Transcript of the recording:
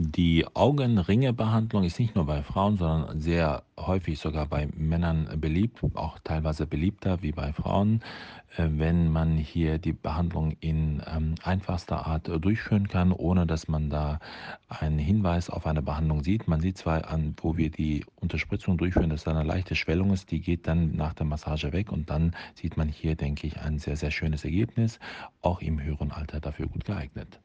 Die Augenringebehandlung ist nicht nur bei Frauen, sondern sehr häufig sogar bei Männern beliebt, auch teilweise beliebter wie bei Frauen, äh, wenn man hier die Behandlung in ähm, einfachster Art durchführen kann, ohne dass man da einen Hinweis auf eine Behandlung sieht. Man sieht zwar an, wo wir die Unterspritzung durchführen, dass da eine leichte Schwellung ist, die geht dann nach der Massage weg und dann sieht man hier, denke ich, ein sehr, sehr schönes Ergebnis, auch im höheren Alter dafür gut geeignet.